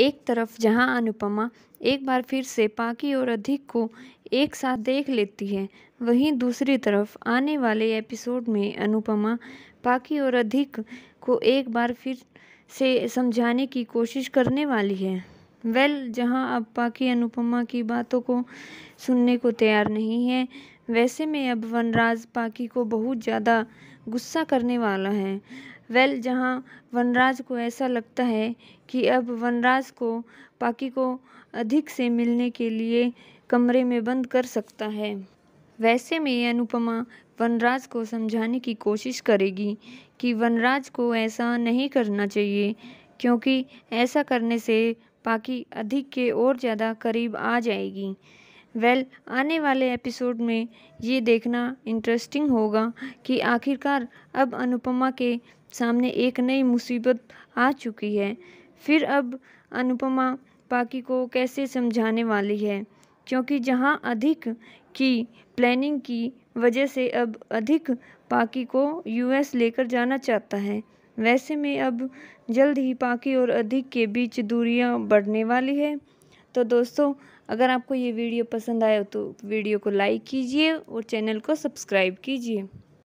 एक तरफ जहां अनुपमा एक बार फिर से पाकी और अधिक को एक साथ देख लेती है वहीं दूसरी तरफ आने वाले एपिसोड में अनुपमा पाकी और अधिक को एक बार फिर से समझाने की कोशिश करने वाली है वेल जहां अब पाकी अनुपमा की बातों को सुनने को तैयार नहीं है वैसे में अब वनराज पाकी को बहुत ज़्यादा गुस्सा करने वाला है वेल जहाँ वनराज को ऐसा लगता है कि अब वनराज को पाकी को अधिक से मिलने के लिए कमरे में बंद कर सकता है वैसे में अनुपमा वनराज को समझाने की कोशिश करेगी कि वनराज को ऐसा नहीं करना चाहिए क्योंकि ऐसा करने से पाकी अधिक के और ज़्यादा करीब आ जाएगी वेल आने वाले एपिसोड में ये देखना इंटरेस्टिंग होगा कि आखिरकार अब अनुपमा के सामने एक नई मुसीबत आ चुकी है फिर अब अनुपमा पाकी को कैसे समझाने वाली है क्योंकि जहाँ अधिक की प्लानिंग की वजह से अब अधिक पाकी को यूएस लेकर जाना चाहता है वैसे में अब जल्द ही पाकी और अधिक के बीच दूरियां बढ़ने वाली है तो दोस्तों अगर आपको ये वीडियो पसंद आया तो वीडियो को लाइक कीजिए और चैनल को सब्सक्राइब कीजिए